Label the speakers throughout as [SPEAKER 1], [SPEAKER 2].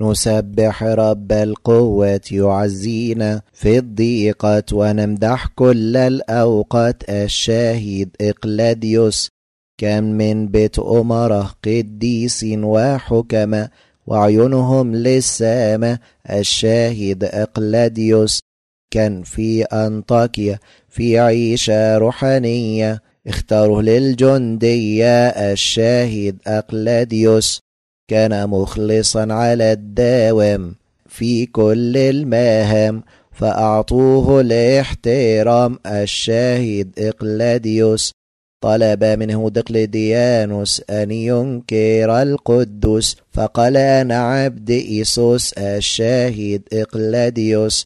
[SPEAKER 1] نسبح رب القوة يعزينا في الضيقات ونمدح كل الأوقات الشاهد إقلاديوس كم من بيت أمره قديس وحكمة وعيونهم للسماء الشاهد إقلاديوس كان في أنطاكيا في عيشة روحانية اختاره للجندية الشاهد أقلاديوس كان مخلصا على الدوام في كل المهام فأعطوه الاحترام الشاهد إقلاديوس طلب منه دقلديانوس أن ينكر القدس فقال أنا عبد إيسوس الشاهد إقلاديوس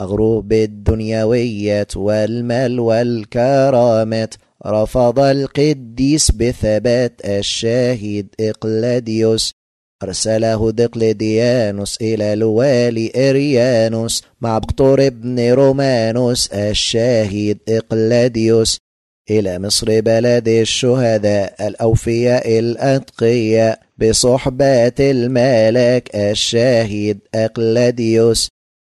[SPEAKER 1] أغرو بالدنيوية والمال والكرامات رفض القديس بثبات الشاهد إقلاديوس أرسله دقلديانوس إلى الوالي إريانوس مع بكتور ابن رومانوس الشاهد إقلاديوس إلى مصر بلد الشهداء الأوفياء الأتقياء بصحبة الملاك الشاهد أقلاديوس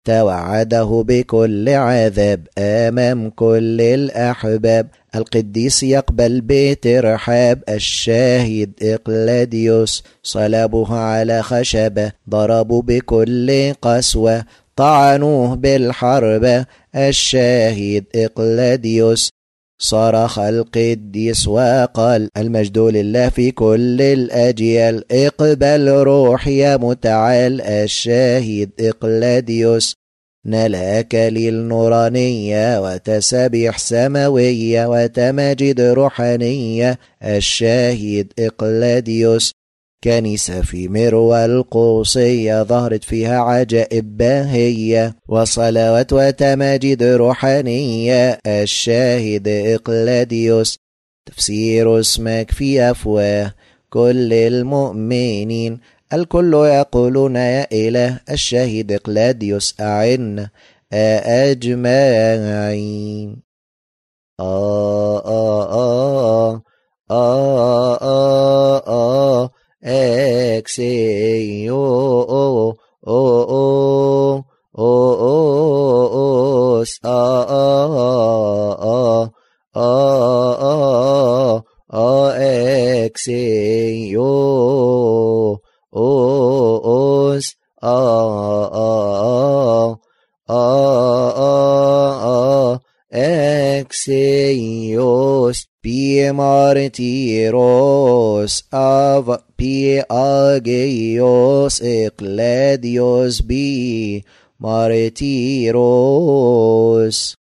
[SPEAKER 1] توعده بكل عذاب امام كل الاحباب القديس يقبل بترحاب الشاهد اقلاديوس صلبوه على خشبه ضربوا بكل قسوه طعنوه بالحربه الشاهد اقلاديوس صار خلق الديس وقال المجد لله في كل الأجيال اقبل روحي يا متعال الشاهد إقلاديوس نلاك للنورانية وتسابيح سماوية وتماجد روحانية الشاهد إقلاديوس كنيسة في مير القوصية ظهرت فيها عجائب باهية وصلوات وتماجد روحانية الشاهد إقلاديوس تفسير اسمك في أفواه كل المؤمنين الكل يقولون يا إله الشاهد إقلاديوس أعنا أجمعين
[SPEAKER 2] آه آه آه آه آه, آه, آه Senhor, oh, oh, os, ó, oh, ó, ó, exeios,
[SPEAKER 1] piemartiros, av, piageios, ecledios, bi,
[SPEAKER 2] martiros.